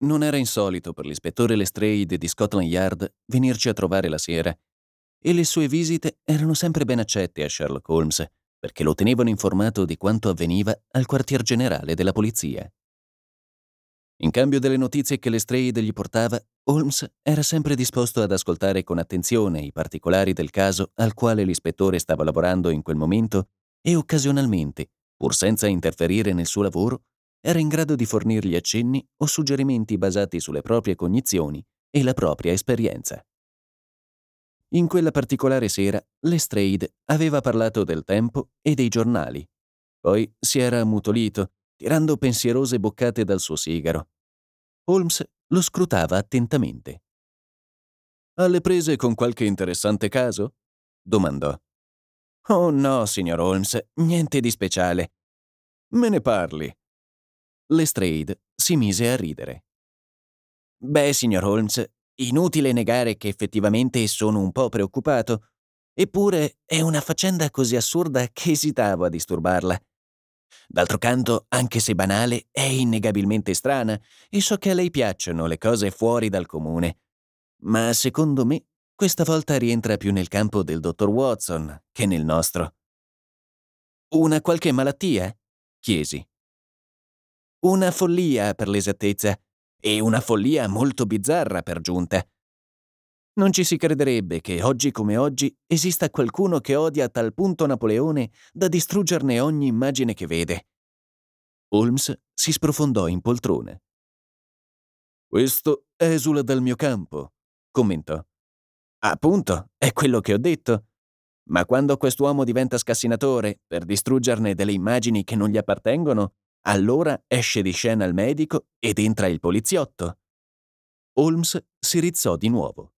Non era insolito per l'ispettore Lestrade di Scotland Yard venirci a trovare la sera, e le sue visite erano sempre ben accette a Sherlock Holmes, perché lo tenevano informato di quanto avveniva al quartier generale della polizia. In cambio delle notizie che Lestrade gli portava, Holmes era sempre disposto ad ascoltare con attenzione i particolari del caso al quale l'ispettore stava lavorando in quel momento e occasionalmente, pur senza interferire nel suo lavoro, era in grado di fornirgli accenni o suggerimenti basati sulle proprie cognizioni e la propria esperienza. In quella particolare sera, Lestrade aveva parlato del tempo e dei giornali. Poi si era ammutolito, tirando pensierose boccate dal suo sigaro. Holmes lo scrutava attentamente. Alle prese con qualche interessante caso? domandò. Oh no, signor Holmes, niente di speciale. Me ne parli, Lestrade si mise a ridere. Beh, signor Holmes, inutile negare che effettivamente sono un po' preoccupato, eppure è una faccenda così assurda che esitavo a disturbarla. D'altro canto, anche se banale, è innegabilmente strana e so che a lei piacciono le cose fuori dal comune. Ma secondo me, questa volta rientra più nel campo del dottor Watson che nel nostro. Una qualche malattia? chiesi. Una follia, per l'esattezza, e una follia molto bizzarra per giunta. Non ci si crederebbe che oggi come oggi esista qualcuno che odia a tal punto Napoleone da distruggerne ogni immagine che vede. Holmes si sprofondò in poltrona. Questo esula dal mio campo, commentò. Appunto, è quello che ho detto. Ma quando quest'uomo diventa scassinatore per distruggerne delle immagini che non gli appartengono, allora esce di scena il medico ed entra il poliziotto. Holmes si rizzò di nuovo.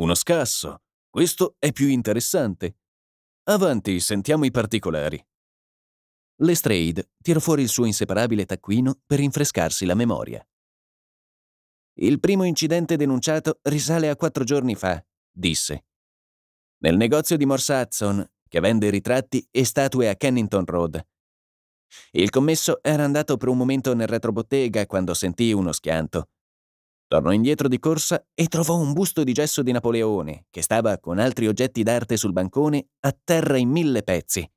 Uno scasso. Questo è più interessante. Avanti, sentiamo i particolari. Lestrade tirò fuori il suo inseparabile taccuino per rinfrescarsi la memoria. Il primo incidente denunciato risale a quattro giorni fa, disse. Nel negozio di Morsatson, che vende ritratti e statue a Kennington Road, il commesso era andato per un momento nel retrobottega quando sentì uno schianto. Tornò indietro di corsa e trovò un busto di gesso di Napoleone, che stava con altri oggetti d'arte sul bancone, a terra in mille pezzi.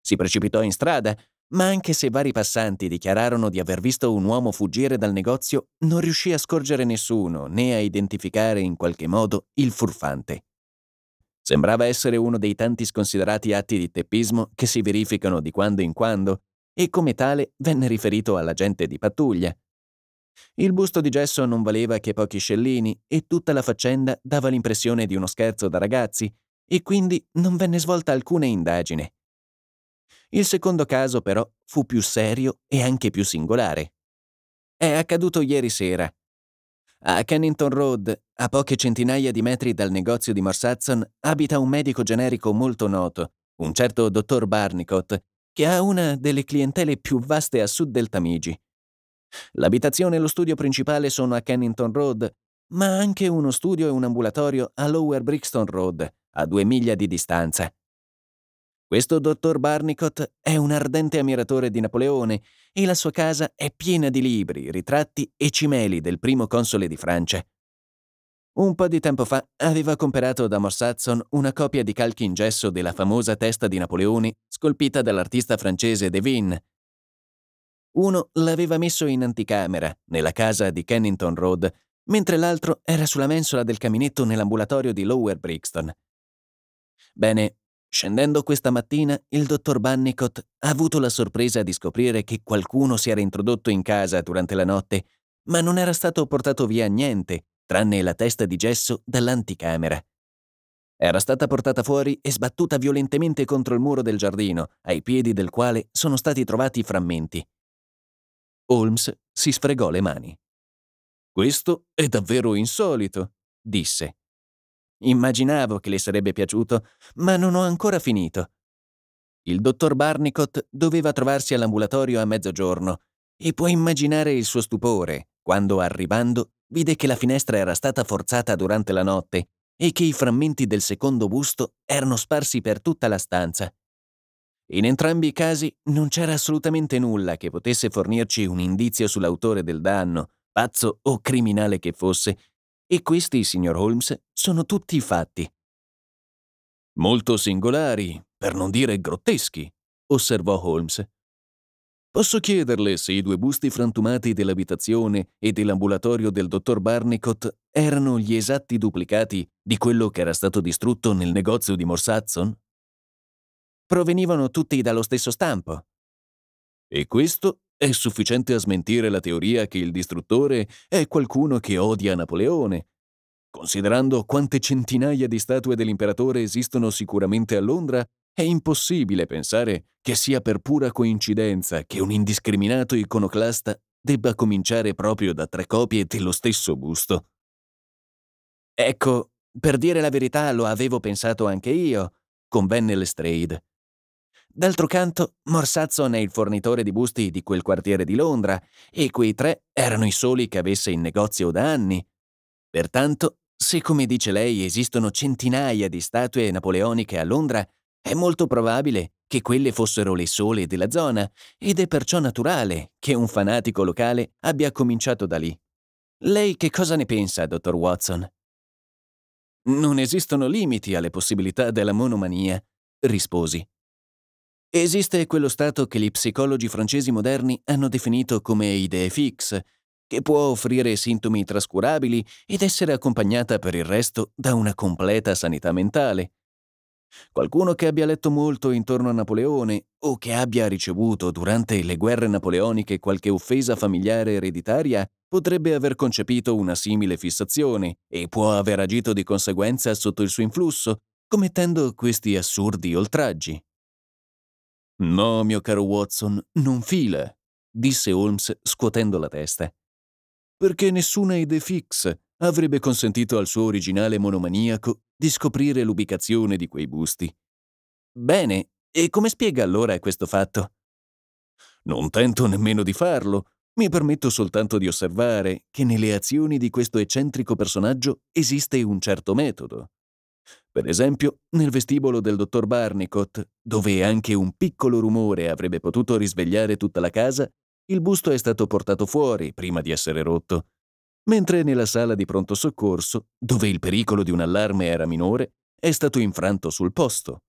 Si precipitò in strada, ma anche se vari passanti dichiararono di aver visto un uomo fuggire dal negozio, non riuscì a scorgere nessuno né a identificare in qualche modo il furfante. Sembrava essere uno dei tanti sconsiderati atti di teppismo che si verificano di quando in quando e come tale venne riferito all'agente di pattuglia. Il busto di gesso non valeva che pochi scellini e tutta la faccenda dava l'impressione di uno scherzo da ragazzi e quindi non venne svolta alcuna indagine. Il secondo caso però fu più serio e anche più singolare. È accaduto ieri sera, a Kennington Road, a poche centinaia di metri dal negozio di Morsatson, abita un medico generico molto noto, un certo dottor Barnicott, che ha una delle clientele più vaste a sud del Tamigi. L'abitazione e lo studio principale sono a Kennington Road, ma anche uno studio e un ambulatorio a Lower Brixton Road, a due miglia di distanza. Questo dottor Barnicot è un ardente ammiratore di Napoleone e la sua casa è piena di libri, ritratti e cimeli del primo console di Francia. Un po' di tempo fa aveva comperato da Morsatson una copia di calchi in gesso della famosa testa di Napoleone scolpita dall'artista francese De Devin. Uno l'aveva messo in anticamera, nella casa di Kennington Road, mentre l'altro era sulla mensola del caminetto nell'ambulatorio di Lower Brixton. Bene, Scendendo questa mattina, il dottor Bannicott ha avuto la sorpresa di scoprire che qualcuno si era introdotto in casa durante la notte, ma non era stato portato via niente, tranne la testa di gesso dall'anticamera. Era stata portata fuori e sbattuta violentemente contro il muro del giardino, ai piedi del quale sono stati trovati i frammenti. Holmes si sfregò le mani. Questo è davvero insolito, disse. Immaginavo che le sarebbe piaciuto, ma non ho ancora finito. Il dottor Barnicot doveva trovarsi all'ambulatorio a mezzogiorno e puoi immaginare il suo stupore quando, arrivando, vide che la finestra era stata forzata durante la notte e che i frammenti del secondo busto erano sparsi per tutta la stanza. In entrambi i casi non c'era assolutamente nulla che potesse fornirci un indizio sull'autore del danno, pazzo o criminale che fosse, e questi, signor Holmes, sono tutti i fatti. Molto singolari, per non dire grotteschi, osservò Holmes. Posso chiederle se i due busti frantumati dell'abitazione e dell'ambulatorio del dottor Barnicot erano gli esatti duplicati di quello che era stato distrutto nel negozio di Morsatson? Provenivano tutti dallo stesso stampo. E questo è sufficiente a smentire la teoria che il distruttore è qualcuno che odia Napoleone. Considerando quante centinaia di statue dell'imperatore esistono sicuramente a Londra, è impossibile pensare che sia per pura coincidenza che un indiscriminato iconoclasta debba cominciare proprio da tre copie dello stesso busto. Ecco, per dire la verità lo avevo pensato anche io, convenne Lestrade. D'altro canto, Morsazzo è il fornitore di busti di quel quartiere di Londra e quei tre erano i soli che avesse in negozio da anni. Pertanto, se come dice lei esistono centinaia di statue napoleoniche a Londra, è molto probabile che quelle fossero le sole della zona ed è perciò naturale che un fanatico locale abbia cominciato da lì. Lei che cosa ne pensa, dottor Watson? Non esistono limiti alle possibilità della monomania, risposi. Esiste quello stato che gli psicologi francesi moderni hanno definito come idee fix, che può offrire sintomi trascurabili ed essere accompagnata per il resto da una completa sanità mentale. Qualcuno che abbia letto molto intorno a Napoleone o che abbia ricevuto durante le guerre napoleoniche qualche offesa familiare ereditaria potrebbe aver concepito una simile fissazione e può aver agito di conseguenza sotto il suo influsso, commettendo questi assurdi oltraggi. No, mio caro Watson, non fila, disse Holmes scuotendo la testa. Perché nessuna idea fix avrebbe consentito al suo originale monomaniaco di scoprire l'ubicazione di quei busti. Bene, e come spiega allora questo fatto? Non tento nemmeno di farlo, mi permetto soltanto di osservare che nelle azioni di questo eccentrico personaggio esiste un certo metodo, per esempio, nel vestibolo del dottor Barnicot, dove anche un piccolo rumore avrebbe potuto risvegliare tutta la casa, il busto è stato portato fuori prima di essere rotto, mentre nella sala di pronto soccorso, dove il pericolo di un allarme era minore, è stato infranto sul posto.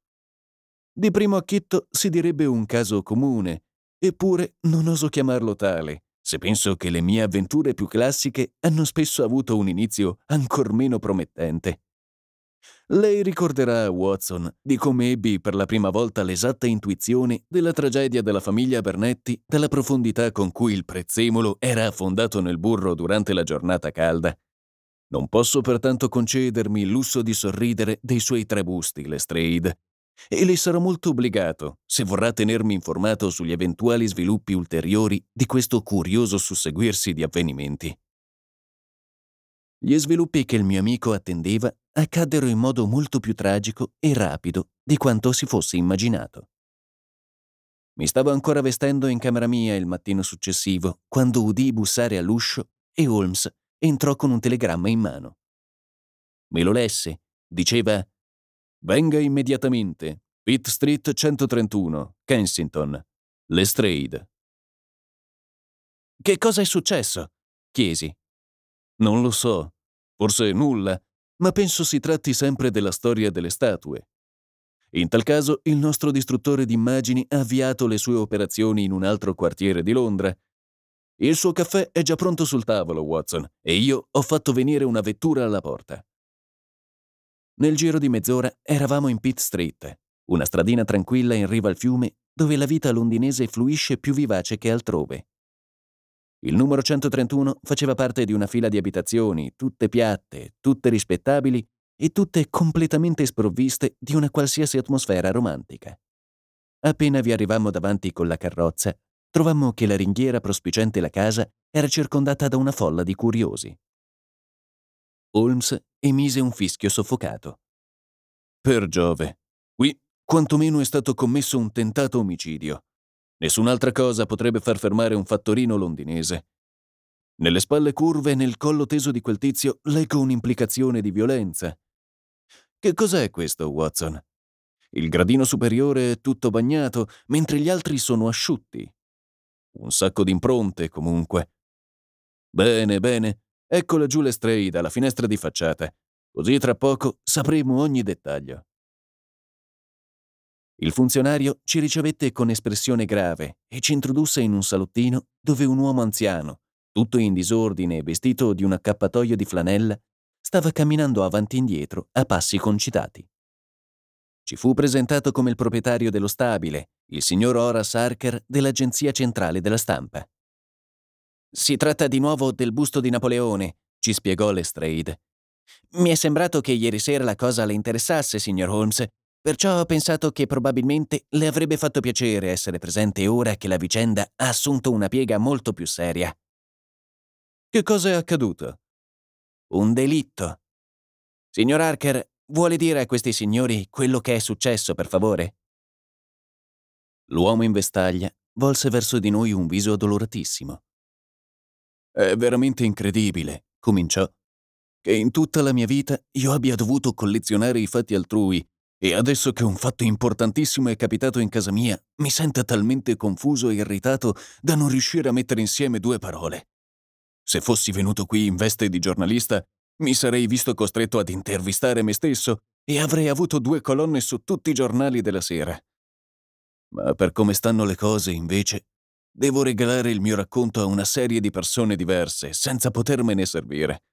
Di primo acchitto si direbbe un caso comune, eppure non oso chiamarlo tale, se penso che le mie avventure più classiche hanno spesso avuto un inizio ancor meno promettente. Lei ricorderà a Watson di come ebbi per la prima volta l'esatta intuizione della tragedia della famiglia Bernetti dalla profondità con cui il prezzemolo era affondato nel burro durante la giornata calda. Non posso pertanto concedermi il lusso di sorridere dei suoi tre busti, Lestrade, e le sarò molto obbligato se vorrà tenermi informato sugli eventuali sviluppi ulteriori di questo curioso susseguirsi di avvenimenti. Gli sviluppi che il mio amico attendeva accaddero in modo molto più tragico e rapido di quanto si fosse immaginato. Mi stavo ancora vestendo in camera mia il mattino successivo, quando udii bussare all'uscio e Holmes entrò con un telegramma in mano. Me lo lesse. Diceva Venga immediatamente. Pitt Street 131, Kensington. Lestrade. Che cosa è successo? chiesi. Non lo so, forse nulla, ma penso si tratti sempre della storia delle statue. In tal caso il nostro distruttore d'immagini ha avviato le sue operazioni in un altro quartiere di Londra. Il suo caffè è già pronto sul tavolo, Watson, e io ho fatto venire una vettura alla porta. Nel giro di mezz'ora eravamo in Pitt Street, una stradina tranquilla in riva al fiume dove la vita londinese fluisce più vivace che altrove. Il numero 131 faceva parte di una fila di abitazioni, tutte piatte, tutte rispettabili e tutte completamente sprovviste di una qualsiasi atmosfera romantica. Appena vi arrivammo davanti con la carrozza, trovammo che la ringhiera prospicente la casa era circondata da una folla di curiosi. Holmes emise un fischio soffocato. Per Giove, qui quantomeno è stato commesso un tentato omicidio. Nessun'altra cosa potrebbe far fermare un fattorino londinese. Nelle spalle curve e nel collo teso di quel tizio leggo un'implicazione di violenza. Che cos'è questo, Watson? Il gradino superiore è tutto bagnato, mentre gli altri sono asciutti. Un sacco di impronte, comunque. Bene, bene, eccola giù le stray dalla finestra di facciata. Così tra poco sapremo ogni dettaglio. Il funzionario ci ricevette con espressione grave e ci introdusse in un salottino dove un uomo anziano, tutto in disordine e vestito di un accappatoio di flanella, stava camminando avanti e indietro a passi concitati. Ci fu presentato come il proprietario dello stabile, il signor Horace Harker dell'Agenzia Centrale della Stampa. Si tratta di nuovo del busto di Napoleone, ci spiegò Lestrade. Mi è sembrato che ieri sera la cosa le interessasse, signor Holmes, Perciò ho pensato che probabilmente le avrebbe fatto piacere essere presente ora che la vicenda ha assunto una piega molto più seria. Che cosa è accaduto? Un delitto. Signor Harker, vuole dire a questi signori quello che è successo, per favore? L'uomo in vestaglia volse verso di noi un viso addoloratissimo. È veramente incredibile, cominciò, che in tutta la mia vita io abbia dovuto collezionare i fatti altrui e adesso che un fatto importantissimo è capitato in casa mia, mi sento talmente confuso e irritato da non riuscire a mettere insieme due parole. Se fossi venuto qui in veste di giornalista, mi sarei visto costretto ad intervistare me stesso e avrei avuto due colonne su tutti i giornali della sera. Ma per come stanno le cose, invece, devo regalare il mio racconto a una serie di persone diverse, senza potermene servire.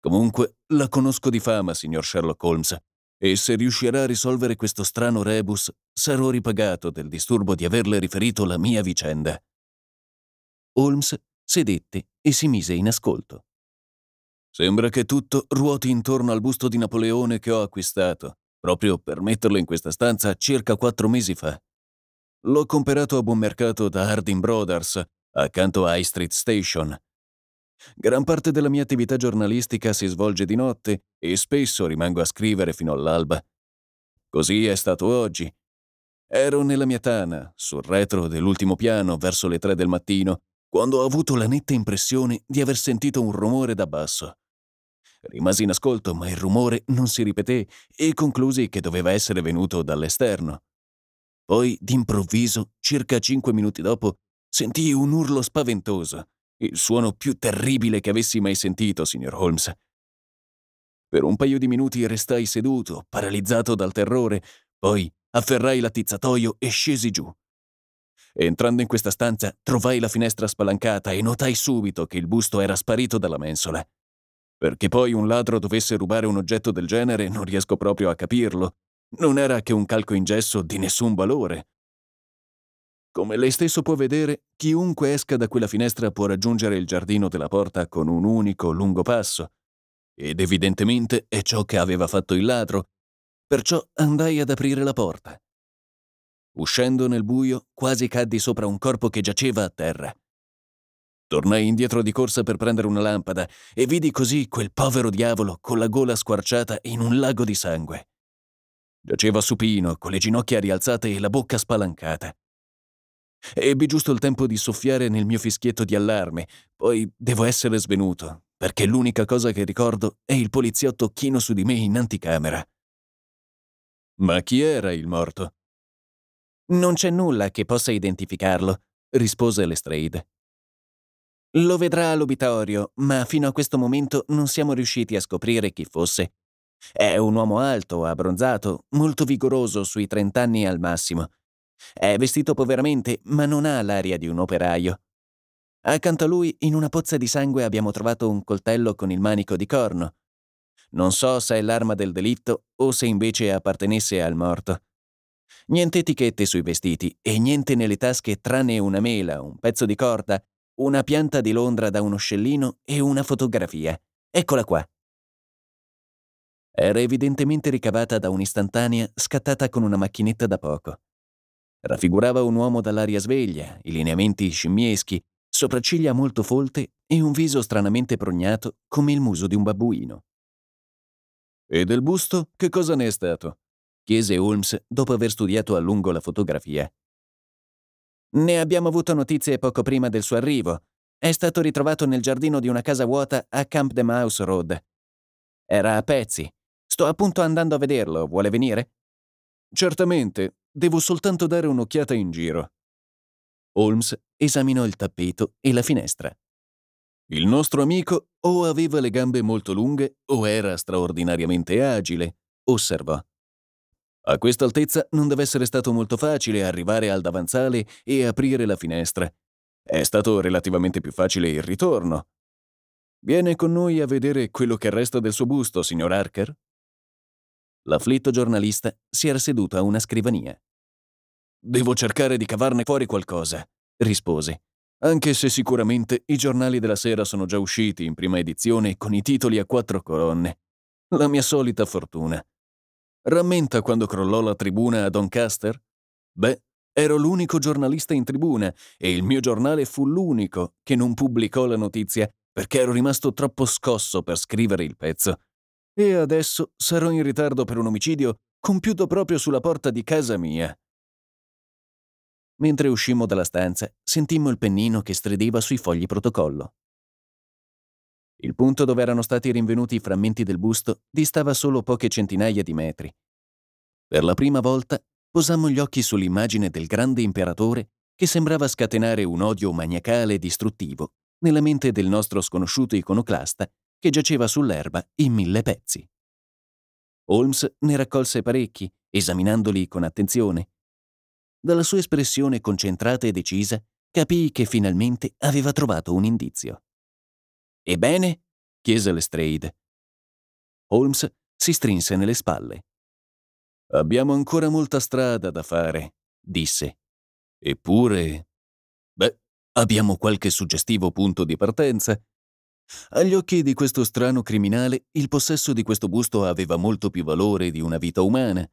Comunque, la conosco di fama, signor Sherlock Holmes, e se riuscirà a risolvere questo strano rebus, sarò ripagato del disturbo di averle riferito la mia vicenda. Holmes sedette e si mise in ascolto. Sembra che tutto ruoti intorno al busto di Napoleone che ho acquistato, proprio per metterlo in questa stanza circa quattro mesi fa. L'ho comperato a buon mercato da Harding Brothers, accanto a High Street Station, Gran parte della mia attività giornalistica si svolge di notte e spesso rimango a scrivere fino all'alba. Così è stato oggi. Ero nella mia tana, sul retro dell'ultimo piano, verso le tre del mattino, quando ho avuto la netta impressione di aver sentito un rumore da basso. Rimasi in ascolto, ma il rumore non si ripeté e conclusi che doveva essere venuto dall'esterno. Poi, d'improvviso, circa cinque minuti dopo, sentii un urlo spaventoso il suono più terribile che avessi mai sentito, signor Holmes. Per un paio di minuti restai seduto, paralizzato dal terrore, poi afferrai l'attizzatoio e scesi giù. Entrando in questa stanza, trovai la finestra spalancata e notai subito che il busto era sparito dalla mensola. Perché poi un ladro dovesse rubare un oggetto del genere non riesco proprio a capirlo. Non era che un calco in gesso di nessun valore, come lei stesso può vedere, chiunque esca da quella finestra può raggiungere il giardino della porta con un unico lungo passo. Ed evidentemente è ciò che aveva fatto il ladro, perciò andai ad aprire la porta. Uscendo nel buio, quasi caddi sopra un corpo che giaceva a terra. Tornai indietro di corsa per prendere una lampada e vidi così quel povero diavolo con la gola squarciata in un lago di sangue. Giaceva supino, con le ginocchia rialzate e la bocca spalancata. Ebbi giusto il tempo di soffiare nel mio fischietto di allarme, poi devo essere svenuto, perché l'unica cosa che ricordo è il poliziotto chino su di me in anticamera. Ma chi era il morto? Non c'è nulla che possa identificarlo, rispose Lestrade. Lo vedrà all'obitorio, ma fino a questo momento non siamo riusciti a scoprire chi fosse. È un uomo alto, abbronzato, molto vigoroso sui trent'anni al massimo, è vestito poveramente, ma non ha l'aria di un operaio. Accanto a lui, in una pozza di sangue, abbiamo trovato un coltello con il manico di corno. Non so se è l'arma del delitto o se invece appartenesse al morto. Niente etichette sui vestiti e niente nelle tasche tranne una mela, un pezzo di corda, una pianta di Londra da un oscellino e una fotografia. Eccola qua. Era evidentemente ricavata da un'istantanea scattata con una macchinetta da poco. Raffigurava un uomo dall'aria sveglia, i lineamenti scimmieschi, sopracciglia molto folte e un viso stranamente prognato come il muso di un babbuino. E del busto che cosa ne è stato? chiese Holmes dopo aver studiato a lungo la fotografia. Ne abbiamo avuto notizie poco prima del suo arrivo. È stato ritrovato nel giardino di una casa vuota a Camp de Mouse Road. Era a pezzi. Sto appunto andando a vederlo, vuole venire? Certamente, Devo soltanto dare un'occhiata in giro. Holmes esaminò il tappeto e la finestra. Il nostro amico o aveva le gambe molto lunghe o era straordinariamente agile, osservò. A questa altezza non deve essere stato molto facile arrivare al davanzale e aprire la finestra. È stato relativamente più facile il ritorno. Viene con noi a vedere quello che resta del suo busto, signor Harker? L'afflitto giornalista si era seduto a una scrivania. Devo cercare di cavarne fuori qualcosa, rispose, anche se sicuramente i giornali della sera sono già usciti in prima edizione con i titoli a quattro colonne. La mia solita fortuna. Rammenta quando crollò la tribuna a Doncaster? Beh, ero l'unico giornalista in tribuna e il mio giornale fu l'unico che non pubblicò la notizia perché ero rimasto troppo scosso per scrivere il pezzo. E adesso sarò in ritardo per un omicidio compiuto proprio sulla porta di casa mia. Mentre uscimmo dalla stanza, sentimmo il pennino che strideva sui fogli protocollo. Il punto dove erano stati rinvenuti i frammenti del busto distava solo poche centinaia di metri. Per la prima volta posammo gli occhi sull'immagine del grande imperatore che sembrava scatenare un odio maniacale e distruttivo nella mente del nostro sconosciuto iconoclasta che giaceva sull'erba in mille pezzi. Holmes ne raccolse parecchi, esaminandoli con attenzione. Dalla sua espressione concentrata e decisa, capì che finalmente aveva trovato un indizio. Ebbene? chiese Lestrade. Holmes si strinse nelle spalle. Abbiamo ancora molta strada da fare, disse. Eppure... Beh, abbiamo qualche suggestivo punto di partenza agli occhi di questo strano criminale, il possesso di questo busto aveva molto più valore di una vita umana.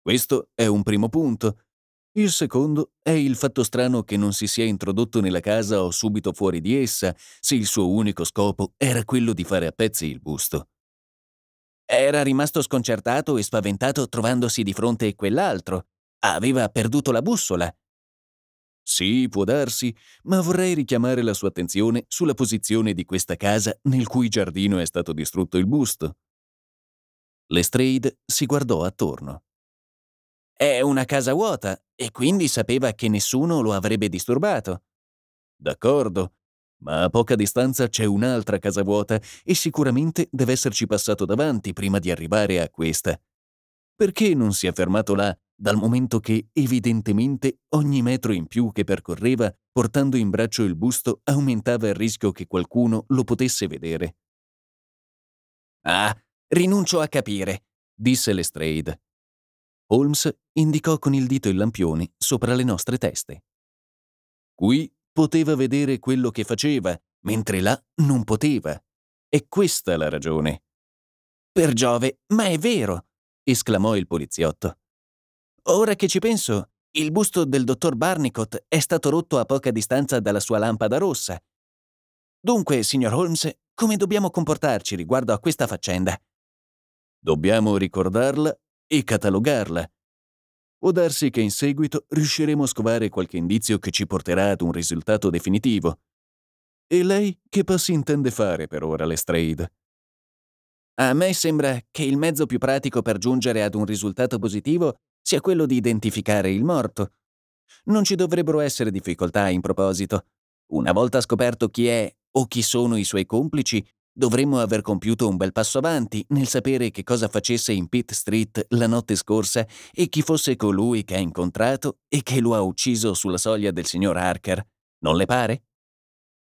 Questo è un primo punto. Il secondo è il fatto strano che non si sia introdotto nella casa o subito fuori di essa, se il suo unico scopo era quello di fare a pezzi il busto. Era rimasto sconcertato e spaventato trovandosi di fronte quell'altro. Aveva perduto la bussola sì, può darsi, ma vorrei richiamare la sua attenzione sulla posizione di questa casa nel cui giardino è stato distrutto il busto. Lestrade si guardò attorno. È una casa vuota e quindi sapeva che nessuno lo avrebbe disturbato. D'accordo, ma a poca distanza c'è un'altra casa vuota e sicuramente deve esserci passato davanti prima di arrivare a questa. Perché non si è fermato là dal momento che evidentemente ogni metro in più che percorreva, portando in braccio il busto, aumentava il rischio che qualcuno lo potesse vedere. Ah, rinuncio a capire, disse Lestrade. Holmes indicò con il dito il lampione sopra le nostre teste. Qui poteva vedere quello che faceva, mentre là non poteva. E questa la ragione. Per Giove, ma è vero! esclamò il poliziotto. Ora che ci penso, il busto del dottor Barnicot è stato rotto a poca distanza dalla sua lampada rossa. Dunque, signor Holmes, come dobbiamo comportarci riguardo a questa faccenda? Dobbiamo ricordarla e catalogarla. Può darsi che in seguito riusciremo a scovare qualche indizio che ci porterà ad un risultato definitivo. E lei che passi intende fare per ora, Lestrade? A me sembra che il mezzo più pratico per giungere ad un risultato positivo sia quello di identificare il morto. Non ci dovrebbero essere difficoltà in proposito. Una volta scoperto chi è o chi sono i suoi complici, dovremmo aver compiuto un bel passo avanti nel sapere che cosa facesse in Pitt Street la notte scorsa e chi fosse colui che ha incontrato e che lo ha ucciso sulla soglia del signor Harker. Non le pare?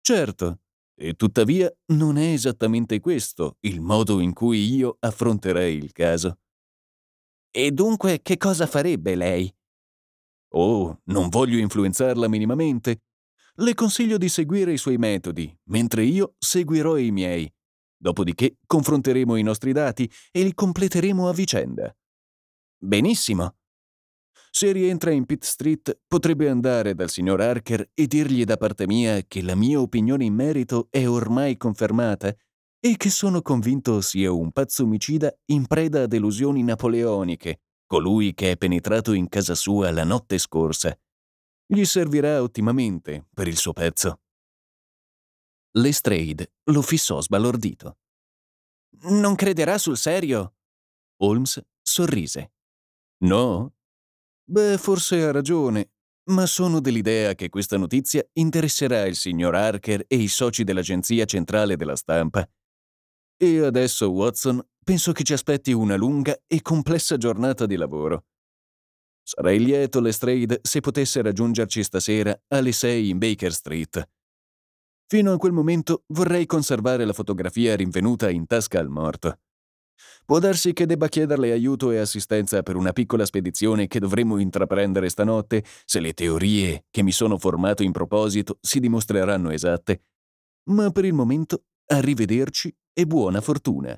Certo, e tuttavia non è esattamente questo il modo in cui io affronterei il caso. E dunque che cosa farebbe lei? Oh, non voglio influenzarla minimamente. Le consiglio di seguire i suoi metodi, mentre io seguirò i miei. Dopodiché confronteremo i nostri dati e li completeremo a vicenda. Benissimo. Se rientra in Pitt Street, potrebbe andare dal signor Harker e dirgli da parte mia che la mia opinione in merito è ormai confermata e che sono convinto sia un pazzo omicida in preda a delusioni napoleoniche, colui che è penetrato in casa sua la notte scorsa. Gli servirà ottimamente per il suo pezzo. Lestrade lo fissò sbalordito. Non crederà sul serio? Holmes sorrise. No? Beh, forse ha ragione, ma sono dell'idea che questa notizia interesserà il signor Harker e i soci dell'Agenzia Centrale della Stampa, e adesso, Watson, penso che ci aspetti una lunga e complessa giornata di lavoro. Sarei lieto, Lestrade, se potesse raggiungerci stasera alle 6 in Baker Street. Fino a quel momento vorrei conservare la fotografia rinvenuta in tasca al morto. Può darsi che debba chiederle aiuto e assistenza per una piccola spedizione che dovremmo intraprendere stanotte se le teorie che mi sono formato in proposito si dimostreranno esatte, ma per il momento Arrivederci e buona fortuna.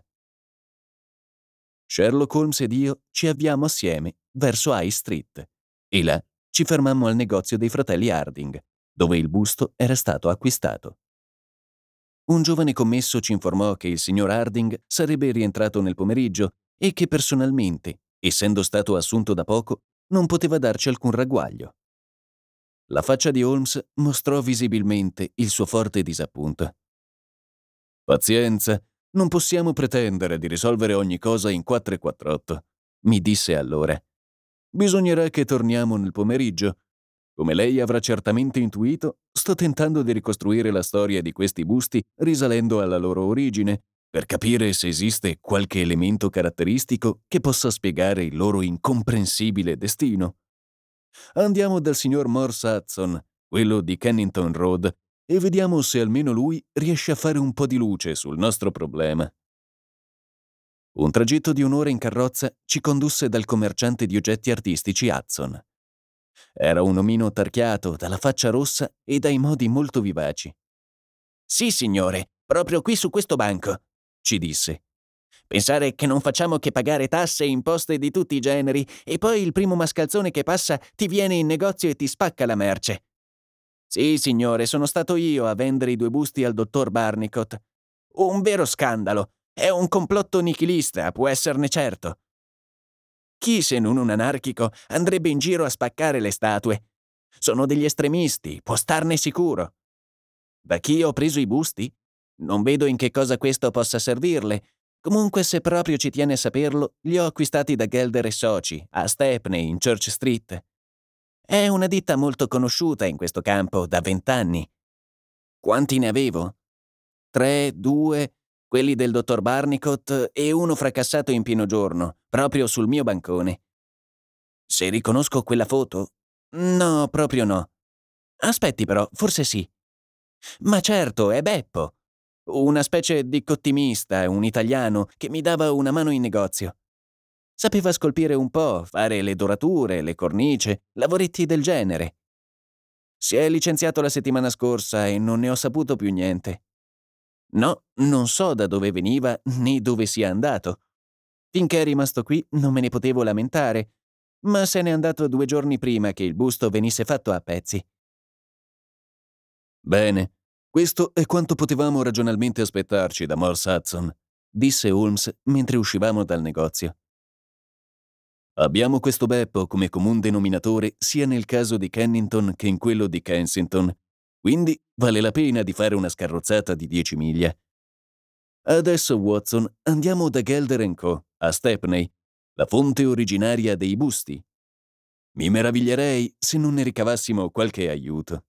Sherlock Holmes ed io ci avviamo assieme verso High Street e là ci fermammo al negozio dei fratelli Harding, dove il busto era stato acquistato. Un giovane commesso ci informò che il signor Harding sarebbe rientrato nel pomeriggio e che personalmente, essendo stato assunto da poco, non poteva darci alcun ragguaglio. La faccia di Holmes mostrò visibilmente il suo forte disappunto Pazienza, non possiamo pretendere di risolvere ogni cosa in 448, mi disse allora. Bisognerà che torniamo nel pomeriggio. Come lei avrà certamente intuito, sto tentando di ricostruire la storia di questi busti risalendo alla loro origine, per capire se esiste qualche elemento caratteristico che possa spiegare il loro incomprensibile destino. Andiamo dal signor Morse Hudson, quello di Kennington Road, e vediamo se almeno lui riesce a fare un po' di luce sul nostro problema. Un tragitto di un'ora in carrozza ci condusse dal commerciante di oggetti artistici Hudson. Era un omino tarchiato, dalla faccia rossa e dai modi molto vivaci. Sì, signore, proprio qui su questo banco, ci disse. Pensare che non facciamo che pagare tasse e imposte di tutti i generi e poi il primo mascalzone che passa ti viene in negozio e ti spacca la merce. Sì, signore, sono stato io a vendere i due busti al dottor Barnicot. Un vero scandalo. È un complotto nichilista, può esserne certo. Chi se non un anarchico andrebbe in giro a spaccare le statue? Sono degli estremisti, può starne sicuro. Da chi ho preso i busti? Non vedo in che cosa questo possa servirle. Comunque, se proprio ci tiene a saperlo, li ho acquistati da Gelder e Soci, a Stepney, in Church Street. È una ditta molto conosciuta in questo campo da vent'anni. Quanti ne avevo? Tre, due, quelli del dottor Barnicot e uno fracassato in pieno giorno, proprio sul mio bancone. Se riconosco quella foto? No, proprio no. Aspetti però, forse sì. Ma certo, è Beppo. Una specie di cottimista, un italiano, che mi dava una mano in negozio. Sapeva scolpire un po', fare le dorature, le cornice, lavoretti del genere. Si è licenziato la settimana scorsa e non ne ho saputo più niente. No, non so da dove veniva né dove sia andato. Finché è rimasto qui non me ne potevo lamentare, ma se n'è andato due giorni prima che il busto venisse fatto a pezzi. Bene, questo è quanto potevamo ragionalmente aspettarci da Morse Hudson, disse Holmes mentre uscivamo dal negozio. Abbiamo questo Beppo come comune denominatore sia nel caso di Kennington che in quello di Kensington, quindi vale la pena di fare una scarrozzata di 10 miglia. Adesso, Watson, andiamo da Gelder Co., a Stepney, la fonte originaria dei busti. Mi meraviglierei se non ne ricavassimo qualche aiuto.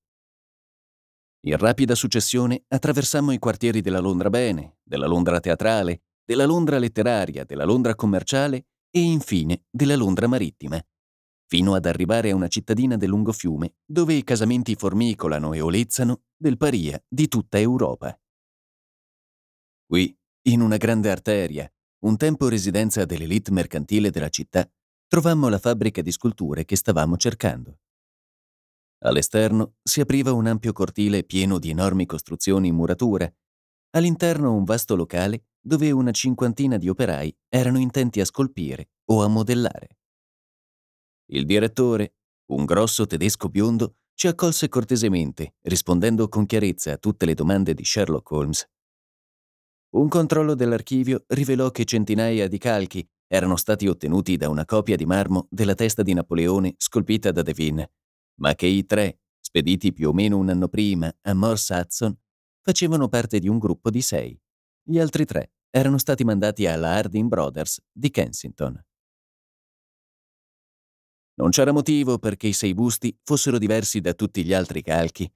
In rapida successione attraversammo i quartieri della Londra Bene, della Londra Teatrale, della Londra Letteraria, della Londra Commerciale e infine della Londra marittima, fino ad arrivare a una cittadina del lungo fiume dove i casamenti formicolano e olezzano del paria di tutta Europa. Qui, in una grande arteria, un tempo residenza dell'elite mercantile della città, trovammo la fabbrica di sculture che stavamo cercando. All'esterno si apriva un ampio cortile pieno di enormi costruzioni in muratura, all'interno un vasto locale dove una cinquantina di operai erano intenti a scolpire o a modellare. Il direttore, un grosso tedesco biondo, ci accolse cortesemente, rispondendo con chiarezza a tutte le domande di Sherlock Holmes. Un controllo dell'archivio rivelò che centinaia di calchi erano stati ottenuti da una copia di marmo della testa di Napoleone scolpita da Devin, ma che i tre, spediti più o meno un anno prima a Morse Hudson, facevano parte di un gruppo di sei. Gli altri tre erano stati mandati alla Harding Brothers di Kensington. Non c'era motivo perché i sei busti fossero diversi da tutti gli altri calchi.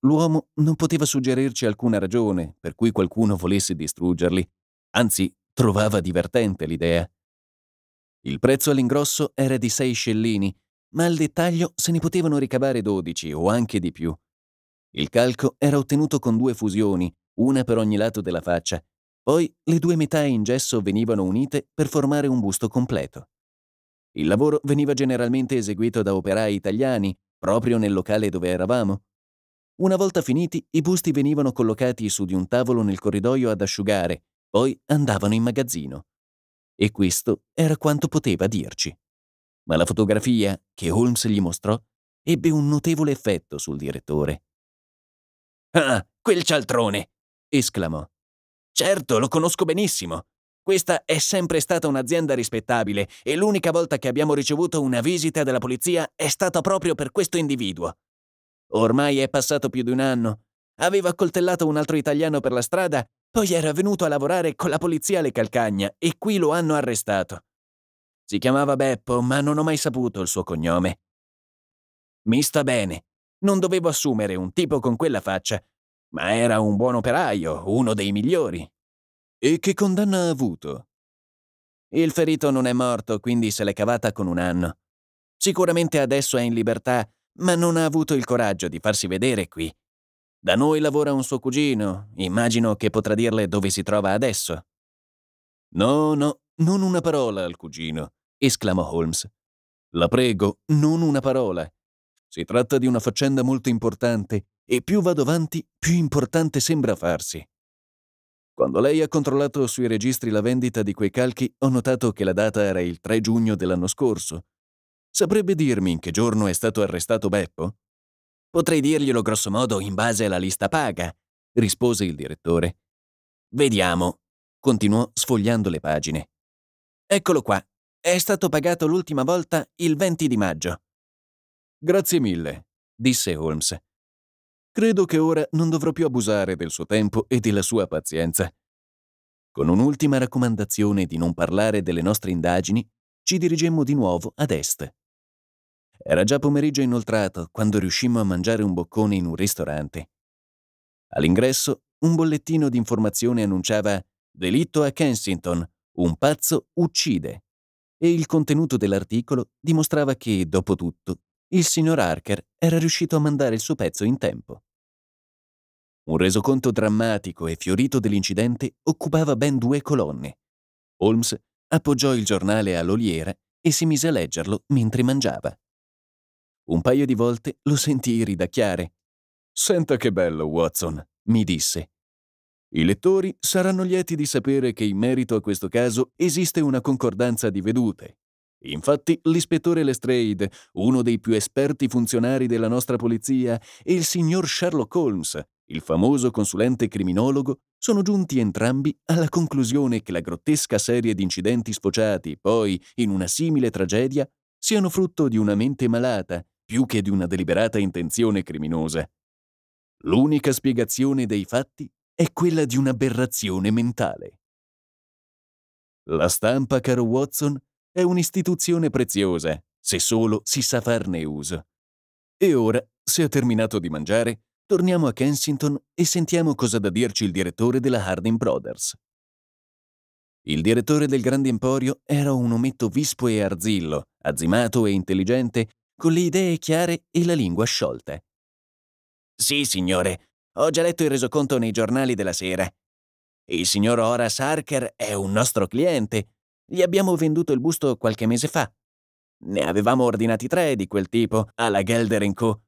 L'uomo non poteva suggerirci alcuna ragione per cui qualcuno volesse distruggerli, anzi trovava divertente l'idea. Il prezzo all'ingrosso era di sei scellini, ma al dettaglio se ne potevano ricavare dodici o anche di più. Il calco era ottenuto con due fusioni, una per ogni lato della faccia, poi le due metà in gesso venivano unite per formare un busto completo. Il lavoro veniva generalmente eseguito da operai italiani, proprio nel locale dove eravamo. Una volta finiti, i busti venivano collocati su di un tavolo nel corridoio ad asciugare, poi andavano in magazzino. E questo era quanto poteva dirci. Ma la fotografia che Holmes gli mostrò ebbe un notevole effetto sul direttore. Ah, quel cialtrone! esclamò. Certo, lo conosco benissimo. Questa è sempre stata un'azienda rispettabile e l'unica volta che abbiamo ricevuto una visita della polizia è stata proprio per questo individuo. Ormai è passato più di un anno. Aveva accoltellato un altro italiano per la strada, poi era venuto a lavorare con la polizia alle calcagna e qui lo hanno arrestato. Si chiamava Beppo, ma non ho mai saputo il suo cognome. Mi sta bene. Non dovevo assumere un tipo con quella faccia, ma era un buon operaio, uno dei migliori. E che condanna ha avuto? Il ferito non è morto, quindi se l'è cavata con un anno. Sicuramente adesso è in libertà, ma non ha avuto il coraggio di farsi vedere qui. Da noi lavora un suo cugino, immagino che potrà dirle dove si trova adesso. No, no, non una parola al cugino, esclamò Holmes. La prego, non una parola. Si tratta di una faccenda molto importante e più vado avanti, più importante sembra farsi. Quando lei ha controllato sui registri la vendita di quei calchi, ho notato che la data era il 3 giugno dell'anno scorso. Saprebbe dirmi in che giorno è stato arrestato Beppo? Potrei dirglielo grossomodo in base alla lista paga, rispose il direttore. Vediamo, continuò sfogliando le pagine. Eccolo qua. È stato pagato l'ultima volta il 20 di maggio. Grazie mille, disse Holmes Credo che ora non dovrò più abusare del suo tempo e della sua pazienza. Con un'ultima raccomandazione di non parlare delle nostre indagini, ci dirigemmo di nuovo ad est. Era già pomeriggio inoltrato quando riuscimmo a mangiare un boccone in un ristorante. All'ingresso, un bollettino di informazione annunciava Delitto a Kensington, un pazzo uccide. E il contenuto dell'articolo dimostrava che, dopo tutto, il signor Harker era riuscito a mandare il suo pezzo in tempo. Un resoconto drammatico e fiorito dell'incidente occupava ben due colonne. Holmes appoggiò il giornale all'oliera e si mise a leggerlo mentre mangiava. Un paio di volte lo sentii ridacchiare. Senta che bello, Watson, mi disse. I lettori saranno lieti di sapere che in merito a questo caso esiste una concordanza di vedute. Infatti, l'ispettore Lestrade, uno dei più esperti funzionari della nostra polizia, e il signor Sherlock Holmes, il famoso consulente criminologo, sono giunti entrambi alla conclusione che la grottesca serie di incidenti sfociati poi in una simile tragedia siano frutto di una mente malata più che di una deliberata intenzione criminosa. L'unica spiegazione dei fatti è quella di un'aberrazione mentale. La stampa, caro Watson, è un'istituzione preziosa, se solo si sa farne uso. E ora, se ha terminato di mangiare, Torniamo a Kensington e sentiamo cosa da dirci il direttore della Harding Brothers. Il direttore del grande emporio era un ometto vispo e arzillo, azzimato e intelligente, con le idee chiare e la lingua sciolta. Sì, signore, ho già letto il resoconto nei giornali della sera. Il signor Horace Harker è un nostro cliente. Gli abbiamo venduto il busto qualche mese fa. Ne avevamo ordinati tre di quel tipo alla Gelder Co.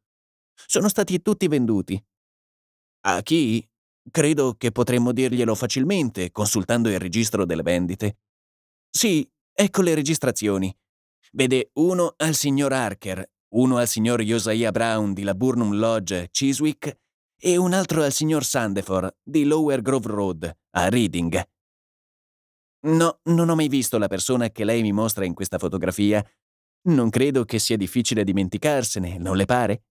Sono stati tutti venduti. A chi? Credo che potremmo dirglielo facilmente, consultando il registro delle vendite. Sì, ecco le registrazioni. Vede uno al signor Harker, uno al signor Josiah Brown di la Burnham Lodge, Chiswick, e un altro al signor Sandefor di Lower Grove Road, a Reading. No, non ho mai visto la persona che lei mi mostra in questa fotografia. Non credo che sia difficile dimenticarsene, non le pare?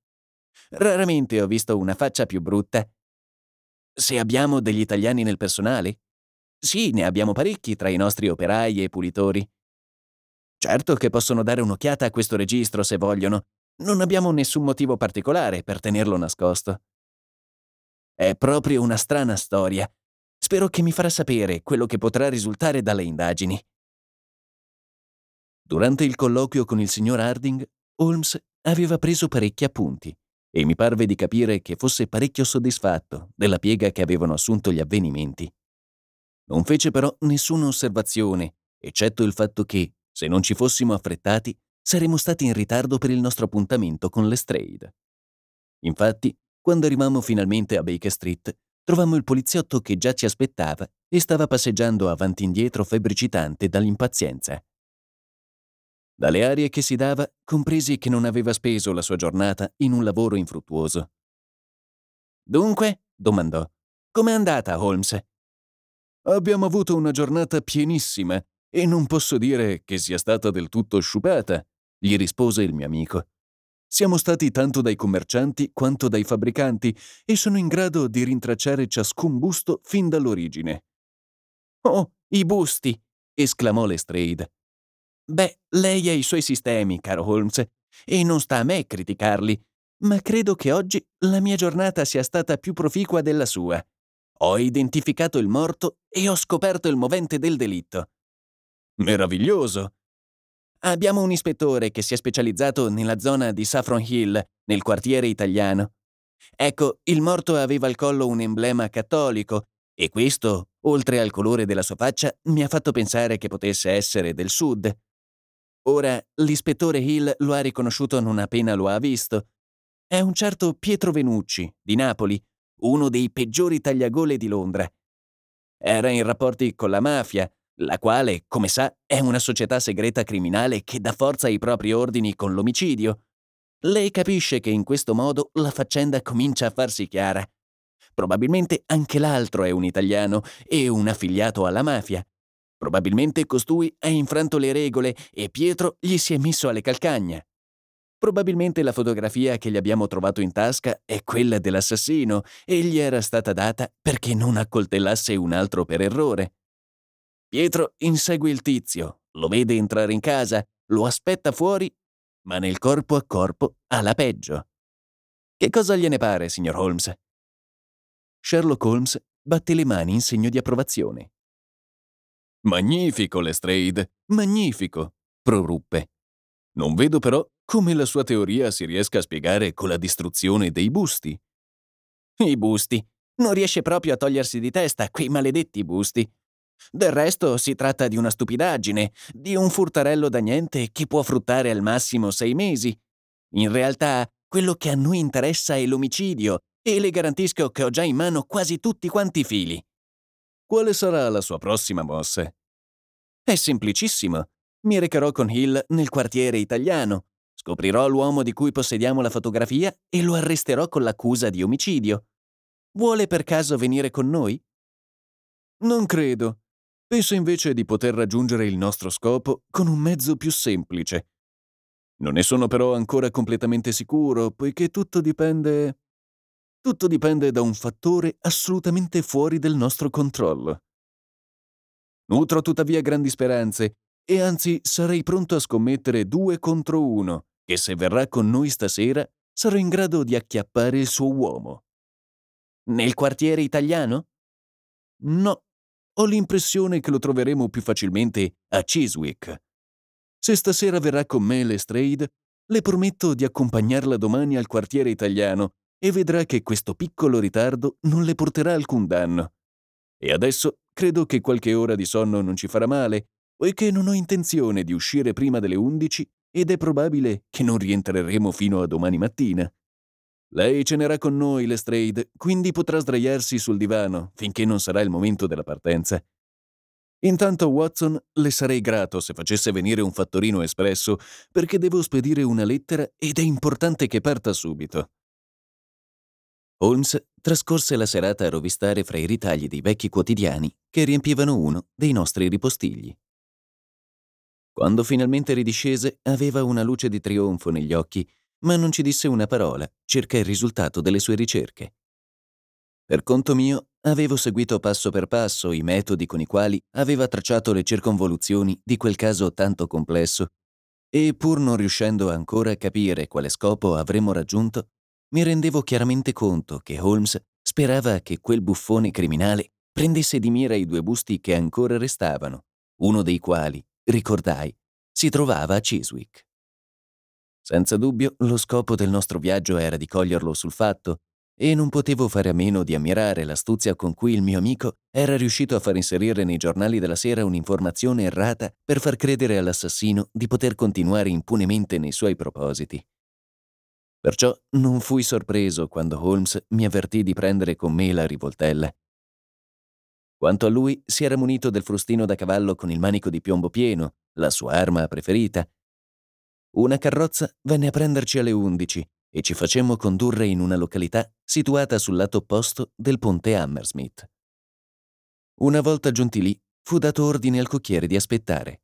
Raramente ho visto una faccia più brutta. Se abbiamo degli italiani nel personale? Sì, ne abbiamo parecchi tra i nostri operai e pulitori. Certo che possono dare un'occhiata a questo registro se vogliono. Non abbiamo nessun motivo particolare per tenerlo nascosto. È proprio una strana storia. Spero che mi farà sapere quello che potrà risultare dalle indagini. Durante il colloquio con il signor Harding, Holmes aveva preso parecchi appunti e mi parve di capire che fosse parecchio soddisfatto della piega che avevano assunto gli avvenimenti. Non fece però nessuna osservazione, eccetto il fatto che, se non ci fossimo affrettati, saremmo stati in ritardo per il nostro appuntamento con l'Estrade. Infatti, quando arrivammo finalmente a Baker Street, trovammo il poliziotto che già ci aspettava e stava passeggiando avanti e indietro febbricitante dall'impazienza. Dalle arie che si dava, compresi che non aveva speso la sua giornata in un lavoro infruttuoso. Dunque, domandò, com'è andata, Holmes? Abbiamo avuto una giornata pienissima e non posso dire che sia stata del tutto sciupata, gli rispose il mio amico. Siamo stati tanto dai commercianti quanto dai fabbricanti e sono in grado di rintracciare ciascun busto fin dall'origine. Oh, i busti! esclamò Lestrade. Beh, lei ha i suoi sistemi, caro Holmes, e non sta a me criticarli, ma credo che oggi la mia giornata sia stata più proficua della sua. Ho identificato il morto e ho scoperto il movente del delitto. Meraviglioso! Abbiamo un ispettore che si è specializzato nella zona di Saffron Hill, nel quartiere italiano. Ecco, il morto aveva al collo un emblema cattolico e questo, oltre al colore della sua faccia, mi ha fatto pensare che potesse essere del sud. Ora l'ispettore Hill lo ha riconosciuto non appena lo ha visto. È un certo Pietro Venucci, di Napoli, uno dei peggiori tagliagole di Londra. Era in rapporti con la mafia, la quale, come sa, è una società segreta criminale che dà forza ai propri ordini con l'omicidio. Lei capisce che in questo modo la faccenda comincia a farsi chiara. Probabilmente anche l'altro è un italiano e un affiliato alla mafia. Probabilmente costui ha infranto le regole e Pietro gli si è messo alle calcagna. Probabilmente la fotografia che gli abbiamo trovato in tasca è quella dell'assassino e gli era stata data perché non accoltellasse un altro per errore. Pietro insegue il tizio, lo vede entrare in casa, lo aspetta fuori, ma nel corpo a corpo ha la peggio. Che cosa gliene pare, signor Holmes? Sherlock Holmes batte le mani in segno di approvazione. Magnifico, Lestrade, magnifico, proruppe. Non vedo però come la sua teoria si riesca a spiegare con la distruzione dei busti. I busti. Non riesce proprio a togliersi di testa quei maledetti busti. Del resto si tratta di una stupidaggine, di un furtarello da niente che può fruttare al massimo sei mesi. In realtà, quello che a noi interessa è l'omicidio e le garantisco che ho già in mano quasi tutti quanti i fili. Quale sarà la sua prossima mossa? È semplicissimo. Mi recherò con Hill nel quartiere italiano, scoprirò l'uomo di cui possediamo la fotografia e lo arresterò con l'accusa di omicidio. Vuole per caso venire con noi? Non credo. Penso invece di poter raggiungere il nostro scopo con un mezzo più semplice. Non ne sono però ancora completamente sicuro, poiché tutto dipende... Tutto dipende da un fattore assolutamente fuori del nostro controllo. Nutro tuttavia grandi speranze e anzi sarei pronto a scommettere due contro uno che se verrà con noi stasera sarò in grado di acchiappare il suo uomo. Nel quartiere italiano? No, ho l'impressione che lo troveremo più facilmente a Chiswick. Se stasera verrà con me Lestrade, le prometto di accompagnarla domani al quartiere italiano e vedrà che questo piccolo ritardo non le porterà alcun danno. E adesso Credo che qualche ora di sonno non ci farà male, poiché non ho intenzione di uscire prima delle undici ed è probabile che non rientreremo fino a domani mattina. Lei cenerà con noi, Lestrade, quindi potrà sdraiarsi sul divano finché non sarà il momento della partenza. Intanto, Watson, le sarei grato se facesse venire un fattorino espresso, perché devo spedire una lettera ed è importante che parta subito. Holmes trascorse la serata a rovistare fra i ritagli dei vecchi quotidiani che riempivano uno dei nostri ripostigli. Quando finalmente ridiscese, aveva una luce di trionfo negli occhi, ma non ci disse una parola circa il risultato delle sue ricerche. Per conto mio, avevo seguito passo per passo i metodi con i quali aveva tracciato le circonvoluzioni di quel caso tanto complesso, e pur non riuscendo ancora a capire quale scopo avremmo raggiunto, mi rendevo chiaramente conto che Holmes sperava che quel buffone criminale prendesse di mira i due busti che ancora restavano, uno dei quali, ricordai, si trovava a Chiswick. Senza dubbio, lo scopo del nostro viaggio era di coglierlo sul fatto e non potevo fare a meno di ammirare l'astuzia con cui il mio amico era riuscito a far inserire nei giornali della sera un'informazione errata per far credere all'assassino di poter continuare impunemente nei suoi propositi. Perciò non fui sorpreso quando Holmes mi avvertì di prendere con me la rivoltella. Quanto a lui, si era munito del frustino da cavallo con il manico di piombo pieno, la sua arma preferita. Una carrozza venne a prenderci alle undici e ci facemmo condurre in una località situata sul lato opposto del ponte Hammersmith. Una volta giunti lì, fu dato ordine al cocchiere di aspettare.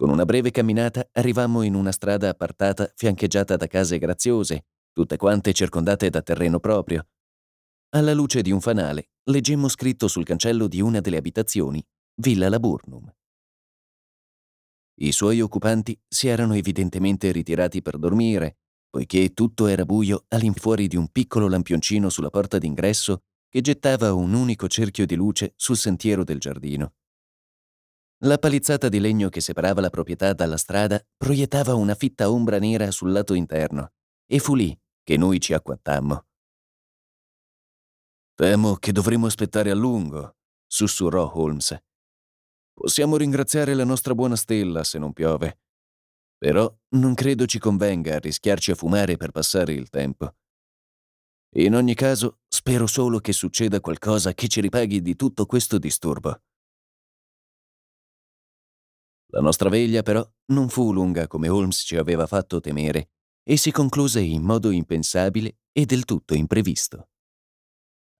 Con una breve camminata arrivammo in una strada appartata fiancheggiata da case graziose, tutte quante circondate da terreno proprio. Alla luce di un fanale leggemmo scritto sul cancello di una delle abitazioni Villa Laburnum. I suoi occupanti si erano evidentemente ritirati per dormire, poiché tutto era buio all'infuori di un piccolo lampioncino sulla porta d'ingresso che gettava un unico cerchio di luce sul sentiero del giardino. La palizzata di legno che separava la proprietà dalla strada proiettava una fitta ombra nera sul lato interno, e fu lì che noi ci acquattammo. Temo che dovremo aspettare a lungo, sussurrò Holmes. Possiamo ringraziare la nostra buona stella se non piove. Però non credo ci convenga rischiarci a fumare per passare il tempo. In ogni caso, spero solo che succeda qualcosa che ci ripaghi di tutto questo disturbo. La nostra veglia, però, non fu lunga come Holmes ci aveva fatto temere e si concluse in modo impensabile e del tutto imprevisto.